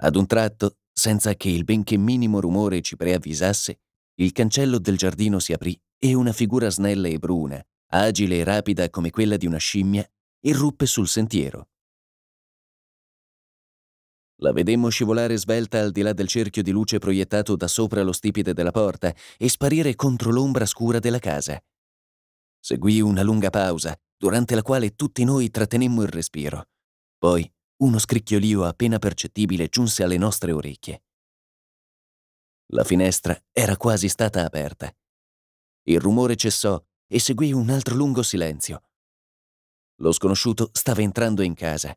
Ad un tratto, senza che il benché minimo rumore ci preavvisasse, il cancello del giardino si aprì e una figura snella e bruna, agile e rapida come quella di una scimmia, irruppe sul sentiero. La vedemmo scivolare svelta al di là del cerchio di luce proiettato da sopra lo stipite della porta e sparire contro l'ombra scura della casa. Seguì una lunga pausa, durante la quale tutti noi trattenemmo il respiro. Poi uno scricchiolio appena percettibile giunse alle nostre orecchie. La finestra era quasi stata aperta. Il rumore cessò e seguì un altro lungo silenzio. Lo sconosciuto stava entrando in casa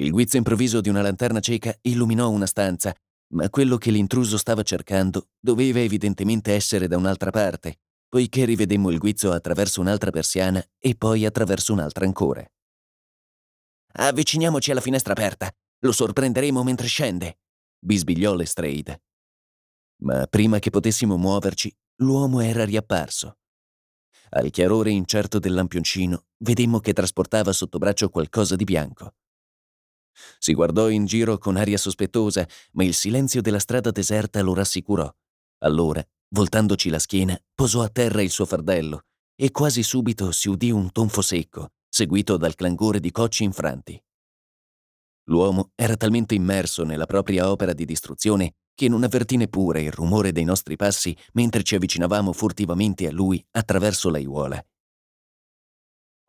il guizzo improvviso di una lanterna cieca illuminò una stanza, ma quello che l'intruso stava cercando doveva evidentemente essere da un'altra parte, poiché rivedemmo il guizzo attraverso un'altra persiana e poi attraverso un'altra ancora. Avviciniamoci alla finestra aperta. Lo sorprenderemo mentre scende, bisbigliò Lestrade. Ma prima che potessimo muoverci, l'uomo era riapparso. Al chiarore incerto del lampioncino, vedemmo che trasportava sotto braccio qualcosa di bianco. Si guardò in giro con aria sospettosa, ma il silenzio della strada deserta lo rassicurò. Allora, voltandoci la schiena, posò a terra il suo fardello e quasi subito si udì un tonfo secco, seguito dal clangore di cocci infranti. L'uomo era talmente immerso nella propria opera di distruzione che non avvertì neppure il rumore dei nostri passi mentre ci avvicinavamo furtivamente a lui attraverso l'aiuola.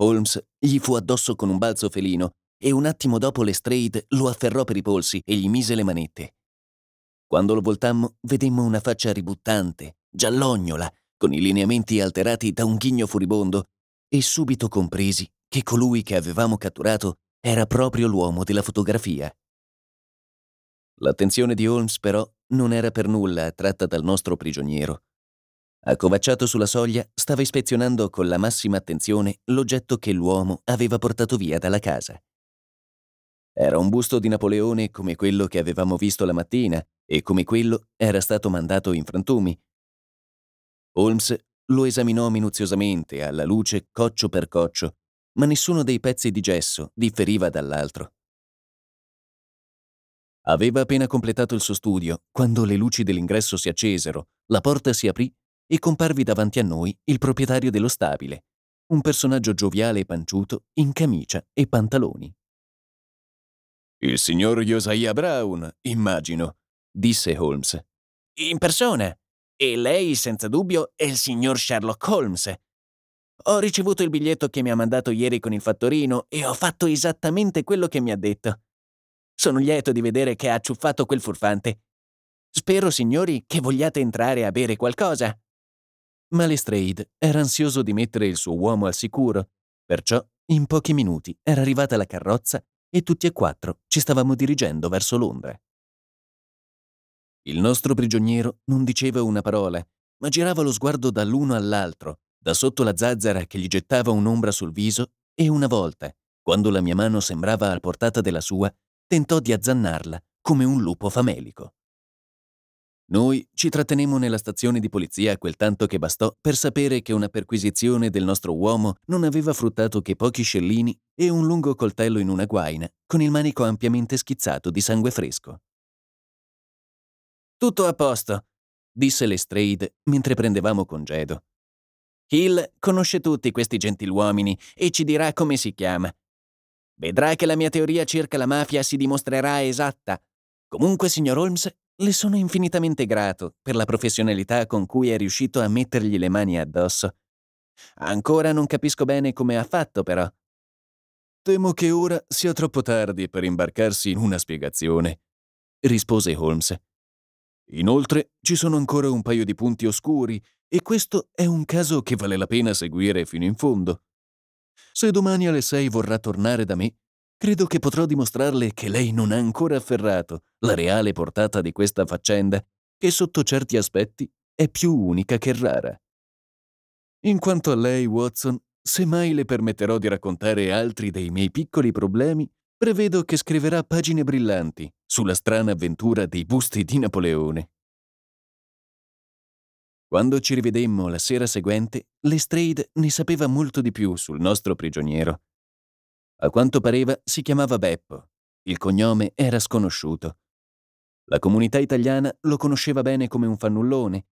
Holmes gli fu addosso con un balzo felino e un attimo dopo Lestrade lo afferrò per i polsi e gli mise le manette. Quando lo voltammo, vedemmo una faccia ributtante, giallognola, con i lineamenti alterati da un ghigno furibondo, e subito compresi che colui che avevamo catturato era proprio l'uomo della fotografia. L'attenzione di Holmes, però, non era per nulla attratta dal nostro prigioniero. Accovacciato sulla soglia, stava ispezionando con la massima attenzione l'oggetto che l'uomo aveva portato via dalla casa. Era un busto di Napoleone come quello che avevamo visto la mattina e come quello era stato mandato in frantumi. Holmes lo esaminò minuziosamente alla luce coccio per coccio, ma nessuno dei pezzi di gesso differiva dall'altro. Aveva appena completato il suo studio quando le luci dell'ingresso si accesero, la porta si aprì e comparvi davanti a noi il proprietario dello stabile, un personaggio gioviale e panciuto in camicia e pantaloni. Il signor Josiah Brown, immagino, disse Holmes. In persona. E lei, senza dubbio, è il signor Sherlock Holmes. Ho ricevuto il biglietto che mi ha mandato ieri con il fattorino e ho fatto esattamente quello che mi ha detto. Sono lieto di vedere che ha acciuffato quel furfante. Spero, signori, che vogliate entrare a bere qualcosa. Ma Lestrade era ansioso di mettere il suo uomo al sicuro, perciò in pochi minuti era arrivata la carrozza e tutti e quattro ci stavamo dirigendo verso Londra. Il nostro prigioniero non diceva una parola, ma girava lo sguardo dall'uno all'altro, da sotto la zazzara che gli gettava un'ombra sul viso, e una volta, quando la mia mano sembrava a portata della sua, tentò di azzannarla come un lupo famelico. Noi ci trattenemmo nella stazione di polizia quel tanto che bastò per sapere che una perquisizione del nostro uomo non aveva fruttato che pochi scellini e un lungo coltello in una guaina, con il manico ampiamente schizzato di sangue fresco. Tutto a posto, disse Lestrade mentre prendevamo congedo. Hill conosce tutti questi gentiluomini e ci dirà come si chiama. Vedrà che la mia teoria circa la mafia si dimostrerà esatta. Comunque, signor Holmes, le sono infinitamente grato per la professionalità con cui è riuscito a mettergli le mani addosso. Ancora non capisco bene come ha fatto, però. Temo che ora sia troppo tardi per imbarcarsi in una spiegazione, rispose Holmes. Inoltre ci sono ancora un paio di punti oscuri e questo è un caso che vale la pena seguire fino in fondo. Se domani alle sei vorrà tornare da me, Credo che potrò dimostrarle che lei non ha ancora afferrato la reale portata di questa faccenda, che sotto certi aspetti è più unica che rara. In quanto a lei, Watson, se mai le permetterò di raccontare altri dei miei piccoli problemi, prevedo che scriverà pagine brillanti sulla strana avventura dei busti di Napoleone. Quando ci rivedemmo la sera seguente, Lestrade ne sapeva molto di più sul nostro prigioniero a quanto pareva si chiamava Beppo. Il cognome era sconosciuto. La comunità italiana lo conosceva bene come un fannullone.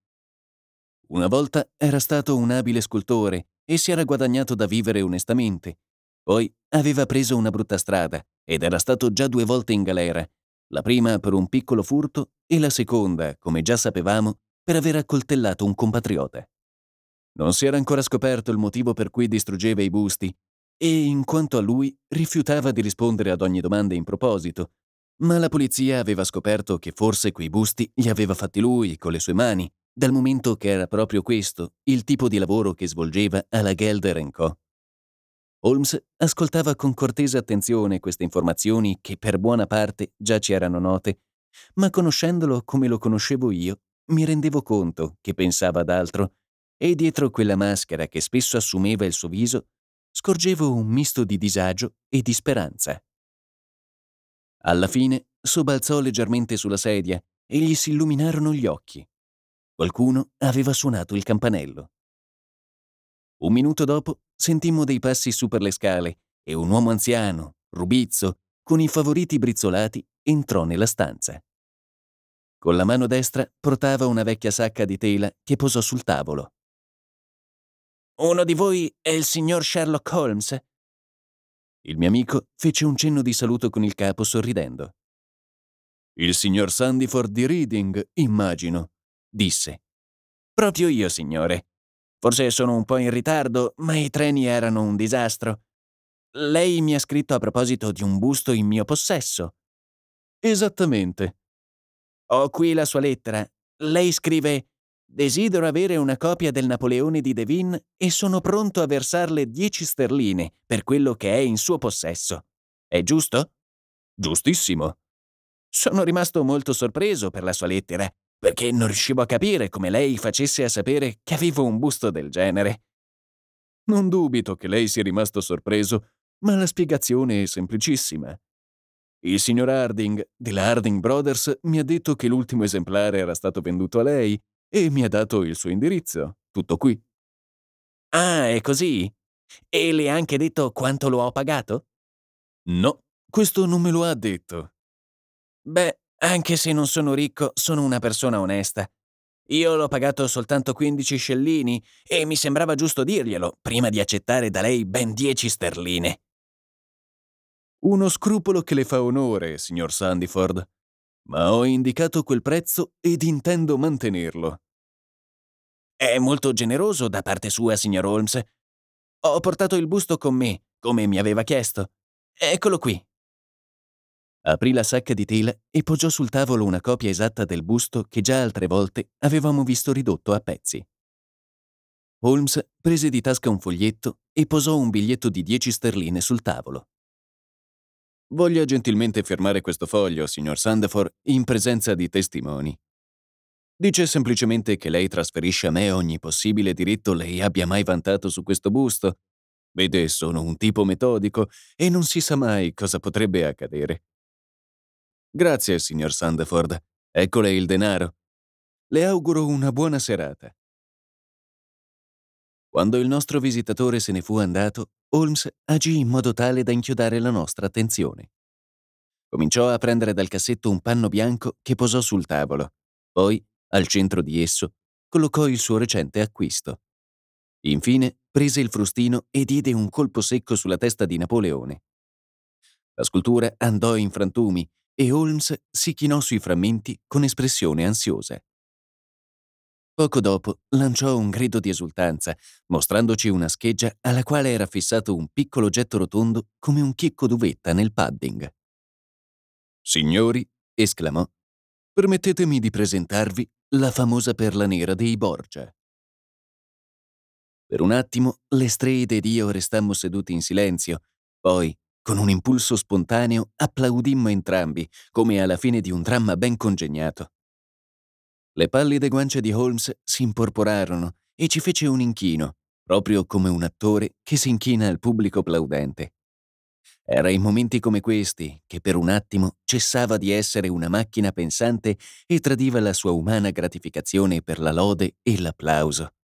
Una volta era stato un abile scultore e si era guadagnato da vivere onestamente. Poi aveva preso una brutta strada ed era stato già due volte in galera, la prima per un piccolo furto e la seconda, come già sapevamo, per aver accoltellato un compatriota. Non si era ancora scoperto il motivo per cui distruggeva i busti e, in quanto a lui, rifiutava di rispondere ad ogni domanda in proposito, ma la polizia aveva scoperto che forse quei busti li aveva fatti lui con le sue mani, dal momento che era proprio questo il tipo di lavoro che svolgeva alla Gelder Co. Holmes ascoltava con cortese attenzione queste informazioni che per buona parte già ci erano note, ma conoscendolo come lo conoscevo io, mi rendevo conto che pensava ad altro, e dietro quella maschera che spesso assumeva il suo viso scorgevo un misto di disagio e di speranza. Alla fine sobbalzò leggermente sulla sedia e gli si illuminarono gli occhi. Qualcuno aveva suonato il campanello. Un minuto dopo sentimmo dei passi su per le scale e un uomo anziano, rubizzo, con i favoriti brizzolati, entrò nella stanza. Con la mano destra portava una vecchia sacca di tela che posò sul tavolo. Uno di voi è il signor Sherlock Holmes? Il mio amico fece un cenno di saluto con il capo sorridendo. Il signor Sandiford di Reading, immagino, disse. Proprio io, signore. Forse sono un po' in ritardo, ma i treni erano un disastro. Lei mi ha scritto a proposito di un busto in mio possesso. Esattamente. Ho qui la sua lettera. Lei scrive Desidero avere una copia del Napoleone di Devin e sono pronto a versarle 10 sterline per quello che è in suo possesso. È giusto? Giustissimo. Sono rimasto molto sorpreso per la sua lettera, perché non riuscivo a capire come lei facesse a sapere che avevo un busto del genere. Non dubito che lei sia rimasto sorpreso, ma la spiegazione è semplicissima. Il signor Harding della Harding Brothers mi ha detto che l'ultimo esemplare era stato venduto a lei e mi ha dato il suo indirizzo. Tutto qui. Ah, è così? E le ha anche detto quanto lo ho pagato? No, questo non me lo ha detto. Beh, anche se non sono ricco, sono una persona onesta. Io l'ho pagato soltanto 15 scellini e mi sembrava giusto dirglielo prima di accettare da lei ben 10 sterline. Uno scrupolo che le fa onore, signor Sandiford ma ho indicato quel prezzo ed intendo mantenerlo. È molto generoso da parte sua, signor Holmes. Ho portato il busto con me, come mi aveva chiesto. Eccolo qui. Aprì la sacca di tela e poggiò sul tavolo una copia esatta del busto che già altre volte avevamo visto ridotto a pezzi. Holmes prese di tasca un foglietto e posò un biglietto di 10 sterline sul tavolo. Voglia gentilmente firmare questo foglio, signor Sandafor, in presenza di testimoni. Dice semplicemente che lei trasferisce a me ogni possibile diritto lei abbia mai vantato su questo busto. Vede, sono un tipo metodico e non si sa mai cosa potrebbe accadere. Grazie, signor Sandeford. Eccole il denaro. Le auguro una buona serata. Quando il nostro visitatore se ne fu andato, Holmes agì in modo tale da inchiodare la nostra attenzione. Cominciò a prendere dal cassetto un panno bianco che posò sul tavolo, poi, al centro di esso, collocò il suo recente acquisto. Infine, prese il frustino e diede un colpo secco sulla testa di Napoleone. La scultura andò in frantumi e Holmes si chinò sui frammenti con espressione ansiosa. Poco dopo lanciò un grido di esultanza, mostrandoci una scheggia alla quale era fissato un piccolo getto rotondo come un chicco d'uvetta nel padding. Signori, esclamò, permettetemi di presentarvi la famosa perla nera dei Borgia. Per un attimo le ed io restammo seduti in silenzio, poi, con un impulso spontaneo, applaudimmo entrambi, come alla fine di un dramma ben congegnato. Le pallide guance di Holmes si imporporarono e ci fece un inchino, proprio come un attore che si inchina al pubblico plaudente. Era in momenti come questi che per un attimo cessava di essere una macchina pensante e tradiva la sua umana gratificazione per la lode e l'applauso.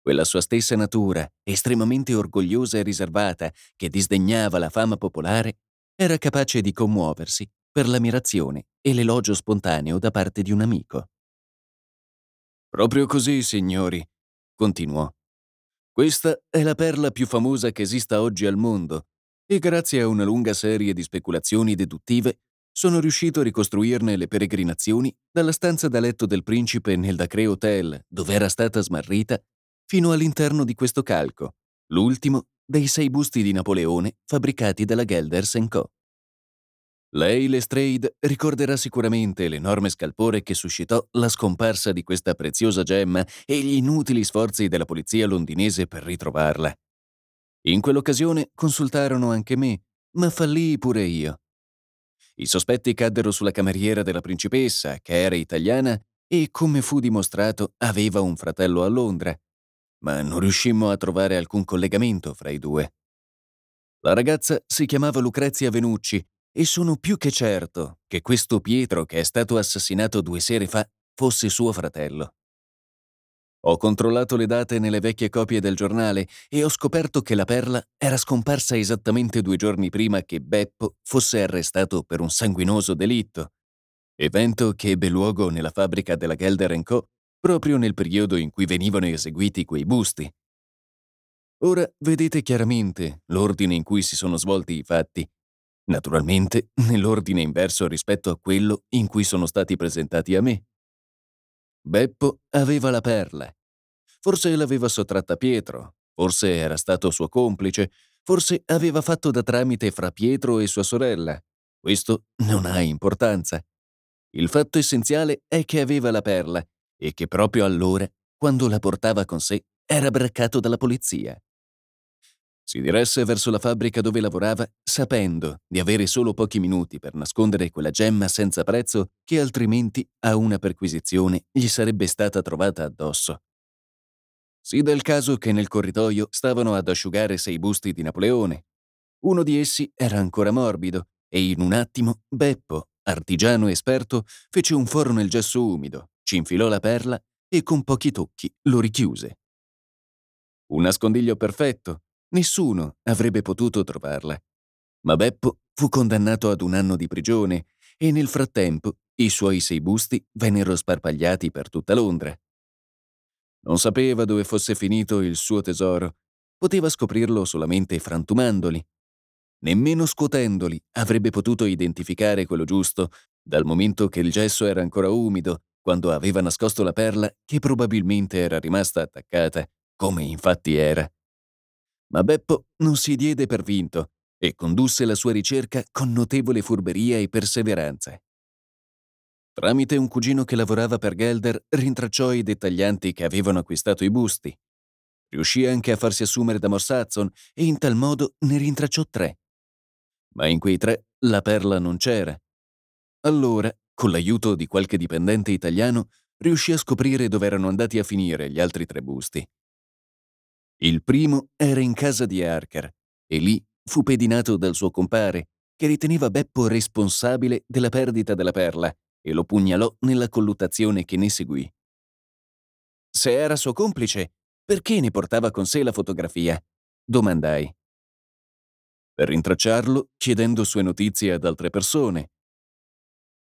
Quella sua stessa natura, estremamente orgogliosa e riservata, che disdegnava la fama popolare, era capace di commuoversi per l'ammirazione e l'elogio spontaneo da parte di un amico. Proprio così, signori, continuò. Questa è la perla più famosa che esista oggi al mondo e grazie a una lunga serie di speculazioni deduttive sono riuscito a ricostruirne le peregrinazioni dalla stanza da letto del principe nel Dacre Hotel, dove era stata smarrita, fino all'interno di questo calco, l'ultimo dei sei busti di Napoleone fabbricati dalla Gelders Co. Lei, Lestrade, ricorderà sicuramente l'enorme scalpore che suscitò la scomparsa di questa preziosa gemma e gli inutili sforzi della polizia londinese per ritrovarla. In quell'occasione consultarono anche me, ma fallì pure io. I sospetti caddero sulla cameriera della principessa, che era italiana e, come fu dimostrato, aveva un fratello a Londra, ma non riuscimmo a trovare alcun collegamento fra i due. La ragazza si chiamava Lucrezia Venucci e sono più che certo che questo Pietro che è stato assassinato due sere fa fosse suo fratello. Ho controllato le date nelle vecchie copie del giornale e ho scoperto che la perla era scomparsa esattamente due giorni prima che Beppo fosse arrestato per un sanguinoso delitto, evento che ebbe luogo nella fabbrica della Gelder Co. proprio nel periodo in cui venivano eseguiti quei busti. Ora vedete chiaramente l'ordine in cui si sono svolti i fatti naturalmente nell'ordine inverso rispetto a quello in cui sono stati presentati a me. Beppo aveva la perla. Forse l'aveva sottratta Pietro, forse era stato suo complice, forse aveva fatto da tramite fra Pietro e sua sorella. Questo non ha importanza. Il fatto essenziale è che aveva la perla e che proprio allora, quando la portava con sé, era braccato dalla polizia. Si diresse verso la fabbrica dove lavorava, sapendo di avere solo pochi minuti per nascondere quella gemma senza prezzo che altrimenti a una perquisizione gli sarebbe stata trovata addosso. Si dà il caso che nel corridoio stavano ad asciugare sei busti di Napoleone. Uno di essi era ancora morbido e in un attimo Beppo, artigiano esperto, fece un foro nel gesso umido, ci infilò la perla e con pochi tocchi lo richiuse. Un nascondiglio perfetto, Nessuno avrebbe potuto trovarla. Ma Beppo fu condannato ad un anno di prigione e nel frattempo i suoi sei busti vennero sparpagliati per tutta Londra. Non sapeva dove fosse finito il suo tesoro, poteva scoprirlo solamente frantumandoli. Nemmeno scuotendoli avrebbe potuto identificare quello giusto, dal momento che il gesso era ancora umido, quando aveva nascosto la perla che probabilmente era rimasta attaccata, come infatti era. Ma Beppo non si diede per vinto e condusse la sua ricerca con notevole furberia e perseveranza. Tramite un cugino che lavorava per Gelder, rintracciò i dettaglianti che avevano acquistato i busti. Riuscì anche a farsi assumere da Morsatson e in tal modo ne rintracciò tre. Ma in quei tre la perla non c'era. Allora, con l'aiuto di qualche dipendente italiano, riuscì a scoprire dove erano andati a finire gli altri tre busti il primo era in casa di Harker e lì fu pedinato dal suo compare, che riteneva Beppo responsabile della perdita della perla e lo pugnalò nella colluttazione che ne seguì. Se era suo complice, perché ne portava con sé la fotografia? domandai. Per rintracciarlo, chiedendo sue notizie ad altre persone.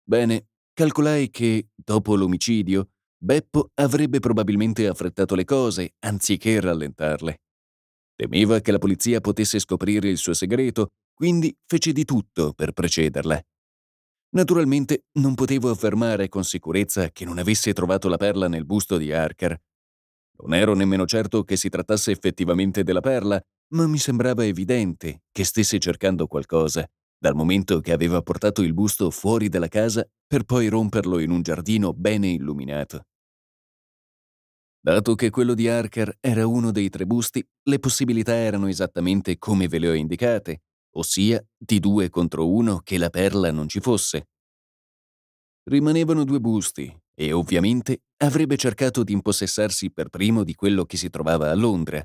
Bene, calcolai che, dopo l'omicidio, Beppo avrebbe probabilmente affrettato le cose anziché rallentarle. Temeva che la polizia potesse scoprire il suo segreto, quindi fece di tutto per precederla. Naturalmente non potevo affermare con sicurezza che non avesse trovato la perla nel busto di Harker. Non ero nemmeno certo che si trattasse effettivamente della perla, ma mi sembrava evidente che stesse cercando qualcosa, dal momento che aveva portato il busto fuori dalla casa per poi romperlo in un giardino bene illuminato. Dato che quello di Harker era uno dei tre busti, le possibilità erano esattamente come ve le ho indicate, ossia di due contro uno che la perla non ci fosse. Rimanevano due busti e ovviamente avrebbe cercato di impossessarsi per primo di quello che si trovava a Londra.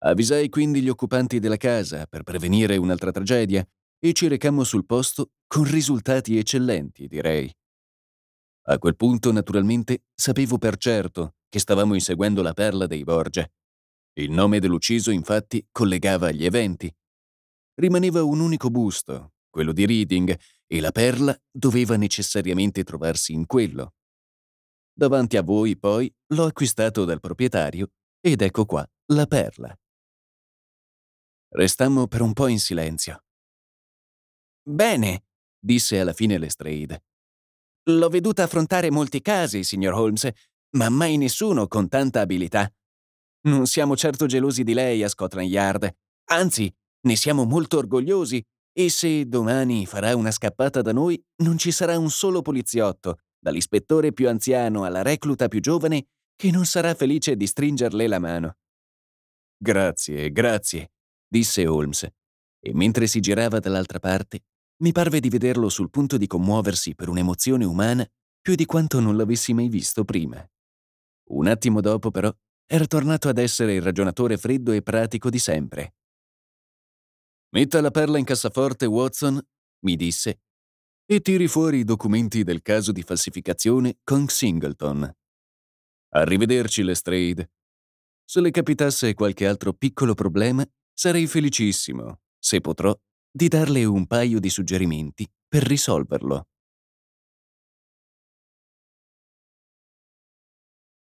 Avvisai quindi gli occupanti della casa per prevenire un'altra tragedia e ci recammo sul posto con risultati eccellenti, direi. A quel punto, naturalmente, sapevo per certo che stavamo inseguendo la perla dei Borgia. Il nome dell'ucciso, infatti, collegava gli eventi. Rimaneva un unico busto, quello di Reading, e la perla doveva necessariamente trovarsi in quello. Davanti a voi, poi, l'ho acquistato dal proprietario ed ecco qua la perla. Restammo per un po' in silenzio. Bene, disse alla fine Lestrade. L'ho veduta affrontare molti casi, signor Holmes, ma mai nessuno con tanta abilità. Non siamo certo gelosi di lei a Scotland Yard, anzi, ne siamo molto orgogliosi e se domani farà una scappata da noi, non ci sarà un solo poliziotto, dall'ispettore più anziano alla recluta più giovane, che non sarà felice di stringerle la mano. Grazie, grazie, disse Holmes, e mentre si girava dall'altra parte, mi parve di vederlo sul punto di commuoversi per un'emozione umana più di quanto non l'avessi mai visto prima. Un attimo dopo, però, era tornato ad essere il ragionatore freddo e pratico di sempre. Metta la perla in cassaforte, Watson, mi disse, e tiri fuori i documenti del caso di falsificazione con Singleton. Arrivederci, Lestrade. Se le capitasse qualche altro piccolo problema, sarei felicissimo, se potrò, di darle un paio di suggerimenti per risolverlo.